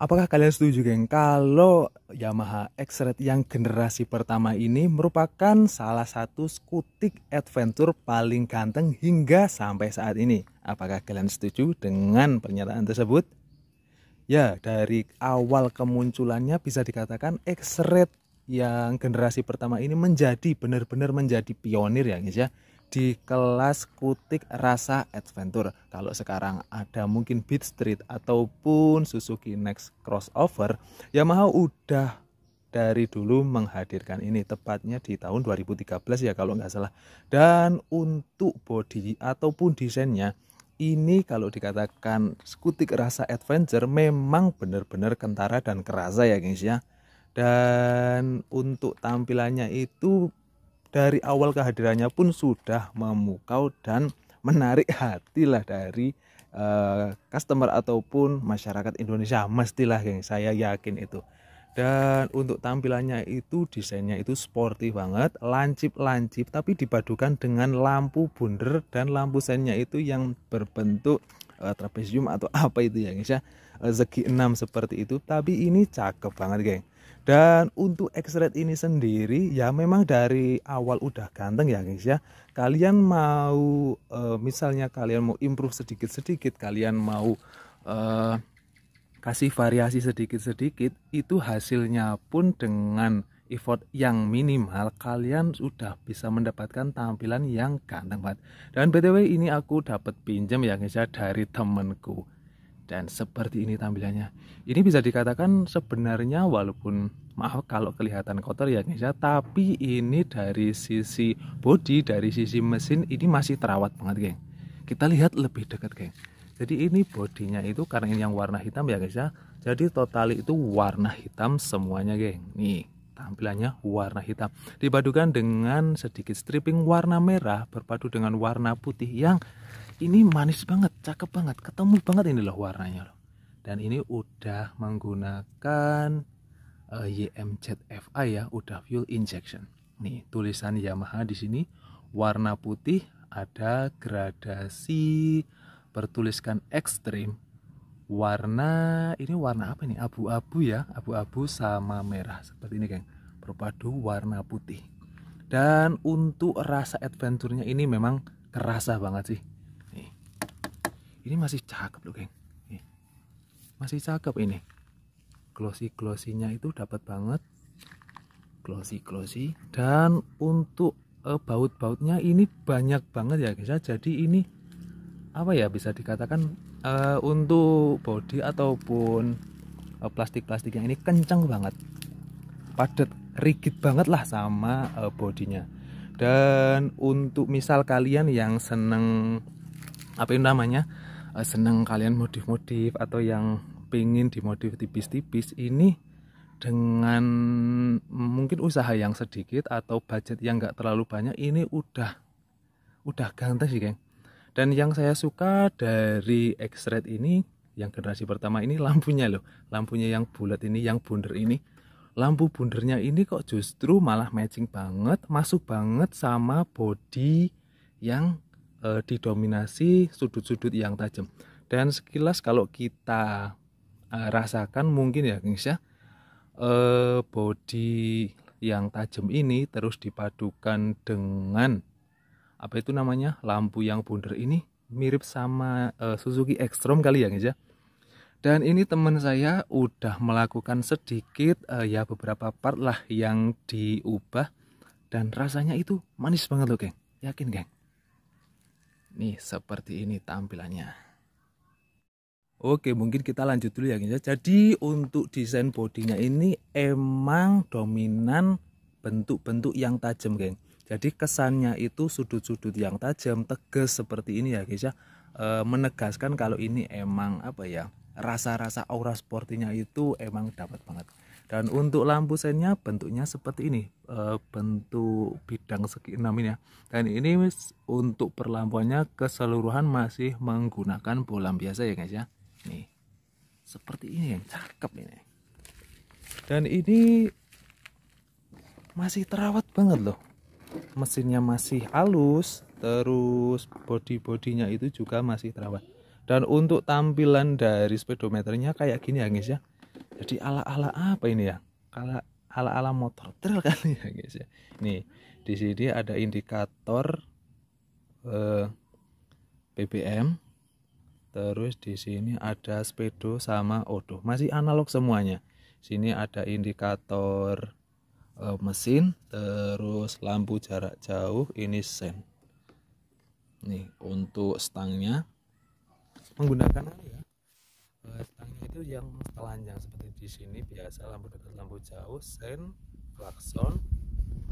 Apakah kalian setuju geng kalau Yamaha x yang generasi pertama ini merupakan salah satu skutik adventure paling ganteng hingga sampai saat ini? Apakah kalian setuju dengan pernyataan tersebut? Ya, dari awal kemunculannya bisa dikatakan x yang generasi pertama ini menjadi benar-benar menjadi pionir ya guys ya di kelas kutik rasa adventure. Kalau sekarang ada mungkin Beat Street ataupun Suzuki Next crossover, Yamaha udah dari dulu menghadirkan ini tepatnya di tahun 2013 ya kalau nggak salah dan untuk body ataupun desainnya ini kalau dikatakan skutik rasa adventure memang benar-benar kentara dan kerasa ya guys ya dan untuk tampilannya itu dari awal kehadirannya pun sudah memukau dan menarik hati lah dari uh, customer ataupun masyarakat Indonesia mestilah geng saya yakin itu dan untuk tampilannya itu desainnya itu sporty banget lancip-lancip tapi dipadukan dengan lampu bunder dan lampu senya itu yang berbentuk uh, eh, trapesium atau apa itu ya guys ya segi eh, 6 seperti itu tapi ini cakep banget geng dan untuk x rate ini sendiri ya memang dari awal udah ganteng ya guys ya. Kalian mau e, misalnya kalian mau improve sedikit-sedikit, kalian mau e, kasih variasi sedikit-sedikit, itu hasilnya pun dengan effort yang minimal kalian sudah bisa mendapatkan tampilan yang ganteng banget. Dan BTW ini aku dapat pinjam ya guys ya dari temenku dan seperti ini tampilannya ini bisa dikatakan sebenarnya walaupun maaf kalau kelihatan kotor ya guys ya tapi ini dari sisi body dari sisi mesin ini masih terawat banget geng kita lihat lebih dekat geng jadi ini bodinya itu karena ini yang warna hitam ya guys ya jadi total itu warna hitam semuanya geng nih tampilannya warna hitam dipadukan dengan sedikit stripping warna merah berpadu dengan warna putih yang ini manis banget cakep banget ketemu banget ini loh warnanya loh dan ini udah menggunakan uh, eh, FI ya udah fuel injection nih tulisan Yamaha di sini warna putih ada gradasi bertuliskan ekstrim warna ini warna apa nih abu-abu ya abu-abu sama merah seperti ini geng berpadu warna putih dan untuk rasa adventurnya ini memang kerasa banget sih ini masih cakep loh geng masih cakep ini glossy glossinya itu dapat banget glossy glossy dan untuk uh, eh, baut bautnya ini banyak banget ya guys jadi ini apa ya bisa dikatakan uh, untuk body ataupun uh, eh, plastik plastik yang ini kencang banget padat rigid banget lah sama uh, bodinya dan untuk misal kalian yang seneng apa yang namanya uh, seneng kalian modif-modif atau yang pingin dimodif tipis-tipis ini dengan mungkin usaha yang sedikit atau budget yang nggak terlalu banyak ini udah udah ganteng sih geng dan yang saya suka dari X-Red ini yang generasi pertama ini lampunya loh lampunya yang bulat ini yang bundar ini lampu bundernya ini kok justru malah matching banget masuk banget sama body yang e, didominasi sudut-sudut yang tajam. Dan sekilas kalau kita e, rasakan mungkin ya gengs ya e, body yang tajam ini terus dipadukan dengan apa itu namanya lampu yang bundar ini mirip sama e, Suzuki x kali ya guys ya. Dan ini teman saya udah melakukan sedikit ya beberapa part lah yang diubah dan rasanya itu manis banget loh, geng. Yakin, geng? Nih, seperti ini tampilannya. Oke, mungkin kita lanjut dulu ya, guys. Jadi, untuk desain bodinya ini emang dominan bentuk-bentuk yang tajam, geng. Jadi kesannya itu sudut-sudut yang tajam, tegas seperti ini ya, guys ya. E, menegaskan kalau ini emang apa ya? Rasa-rasa aura sportinya itu emang dapat banget. Dan untuk lampu senya bentuknya seperti ini, e, bentuk bidang segi enam ini ya. Dan ini untuk perlampuannya keseluruhan masih menggunakan bolam biasa ya guys ya. Nih, seperti ini yang cakep ini. Dan ini masih terawat banget loh. Mesinnya masih halus, terus body-bodinya itu juga masih terawat. Dan untuk tampilan dari speedometernya kayak gini ya guys ya jadi ala-ala apa ini ya ala ala-ala motor trail kali ya guys ya nih di sini ada indikator eh, BBM terus di sini ada speedo sama odo masih analog semuanya sini ada indikator eh, mesin terus lampu jarak jauh ini sen nih untuk stangnya menggunakan ya? stangnya itu yang telanjang seperti di sini biasa lampu dekat lampu jauh sen klakson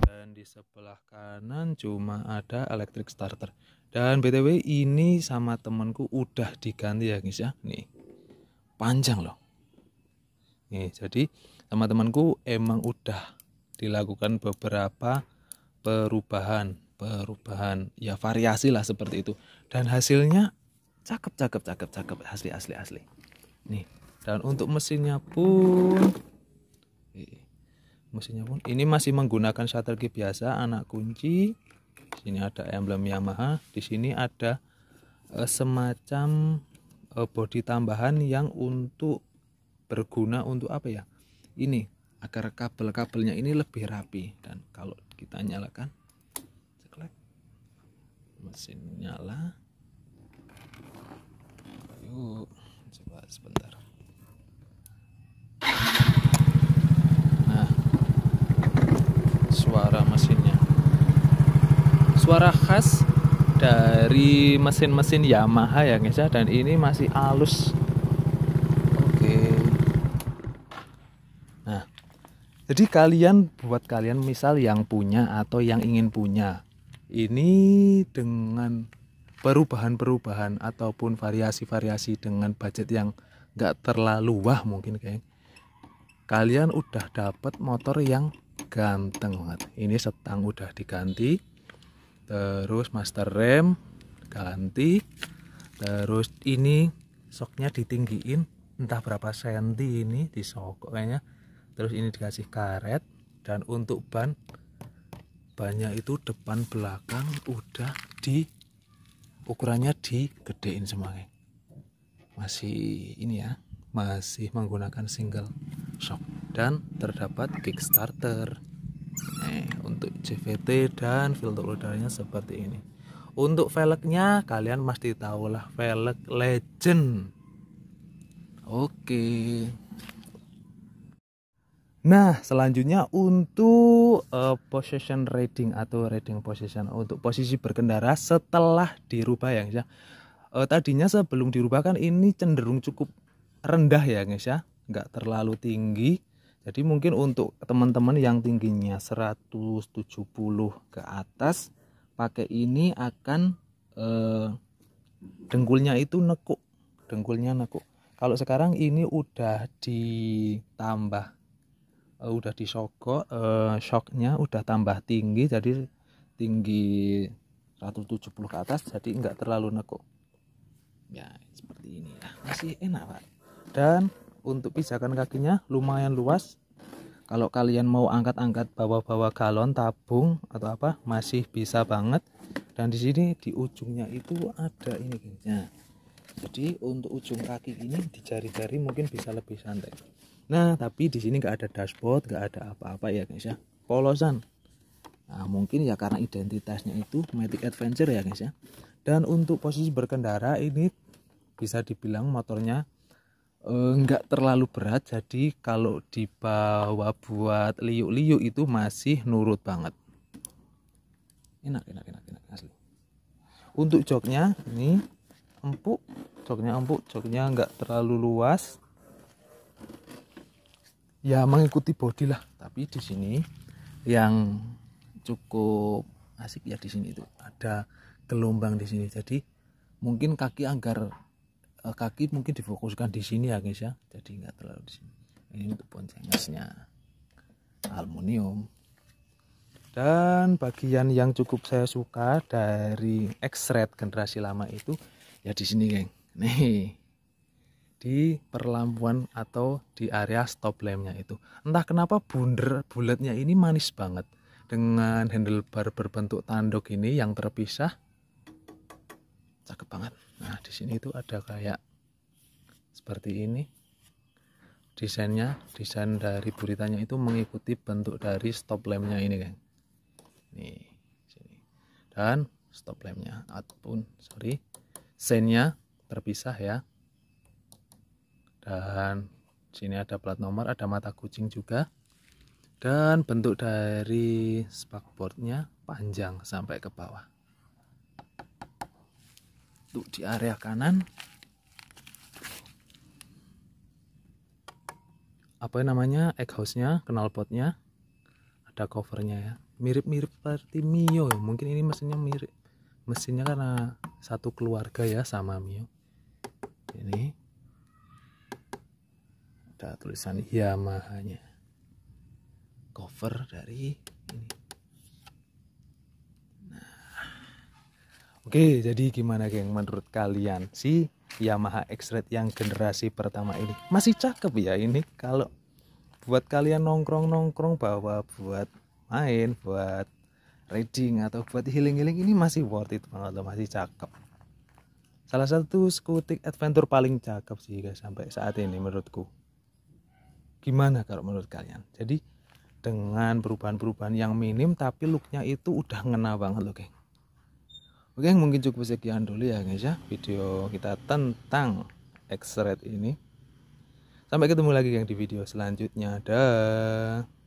dan di sebelah kanan cuma ada electric starter dan btw ini sama temanku udah diganti ya guys ya nih panjang loh nih jadi sama temanku emang udah dilakukan beberapa perubahan perubahan ya variasi lah seperti itu dan hasilnya cakep cakep cakep cakep asli asli asli nih dan untuk mesinnya pun mesinnya pun ini masih menggunakan shutter key biasa anak kunci Di sini ada emblem Yamaha di sini ada eh, semacam e, bodi tambahan yang untuk berguna untuk apa ya ini agar kabel-kabelnya ini lebih rapi dan kalau kita nyalakan ceklek mesin nyala yuk sebentar nah suara mesinnya suara khas dari mesin-mesin Yamaha ya guys ya dan ini masih halus oke nah jadi kalian buat kalian misal yang punya atau yang ingin punya ini dengan perubahan-perubahan ataupun variasi-variasi dengan budget yang nggak terlalu wah mungkin kayak kalian udah dapat motor yang ganteng banget ini setang udah diganti terus master rem ganti terus ini soknya ditinggiin entah berapa senti ini di kayaknya terus ini dikasih karet dan untuk ban banyak itu depan belakang udah di ukurannya digedein semuanya masih ini ya masih menggunakan single shock dan terdapat Kickstarter eh, untuk CVT dan filter udaranya seperti ini untuk velgnya kalian pasti tahulah velg legend oke okay. Nah, selanjutnya untuk uh, position rating atau rating position untuk posisi berkendara setelah dirubah ya guys ya. Uh, tadinya sebelum dirubah kan ini cenderung cukup rendah ya guys ya, nggak terlalu tinggi. Jadi mungkin untuk teman-teman yang tingginya 170 ke atas pakai ini akan uh, dengkulnya itu nekuk, dengkulnya nekuk. Kalau sekarang ini udah ditambah uh, udah disogok uh, shocknya udah tambah tinggi jadi tinggi 170 ke atas jadi enggak terlalu nekuk ya seperti ini ya masih enak pak dan untuk pijakan kakinya lumayan luas kalau kalian mau angkat-angkat bawa-bawa galon tabung atau apa masih bisa banget dan di sini di ujungnya itu ada ini ya jadi untuk ujung kaki ini di jari-jari mungkin bisa lebih santai nah tapi di sini nggak ada dashboard nggak ada apa-apa ya guys ya polosan nah, mungkin ya karena identitasnya itu Matic Adventure ya guys ya dan untuk posisi berkendara ini bisa dibilang motornya eh, nggak eh, terlalu berat jadi kalau dibawa buat liuk-liuk itu masih nurut banget enak enak enak enak asli untuk joknya ini empuk joknya empuk joknya nggak terlalu luas ya mengikuti body lah tapi di sini yang cukup asik ya di sini itu ada gelombang di sini jadi mungkin kaki agar eh, kaki mungkin difokuskan di sini ya guys ya jadi nggak terlalu di sini ini untuk boncengasnya aluminium dan bagian yang cukup saya suka dari X-Red generasi lama itu ya di sini geng nih di perlampuan atau di area stop lampnya itu entah kenapa bunder bulatnya ini manis banget dengan handlebar berbentuk tanduk ini yang terpisah cakep banget nah di sini itu ada kayak seperti ini desainnya desain dari buritanya itu mengikuti bentuk dari stop lampnya ini geng nih sini dan stop lampnya ataupun sorry sennya terpisah ya dan sini ada plat nomor ada mata kucing juga dan bentuk dari spakboardnya panjang sampai ke bawah untuk di area kanan apa namanya egg house nya knalpotnya ada covernya ya mirip-mirip seperti Mio mungkin ini mesinnya mirip mesinnya karena satu keluarga ya sama Mio ini ada tulisan Yamaha nya cover dari ini nah oke jadi gimana geng menurut kalian si Yamaha x yang generasi pertama ini masih cakep ya ini kalau buat kalian nongkrong-nongkrong bawa buat main buat reading atau buat healing-healing ini masih worth it banget loh masih cakep salah satu skutik adventure paling cakep sih guys sampai saat ini menurutku gimana kalau menurut kalian jadi dengan perubahan-perubahan yang minim tapi looknya itu udah ngena banget loh geng oke mungkin cukup sekian dulu ya guys ya video kita tentang X-Red ini Sampai ketemu lagi yang di video selanjutnya. Dah.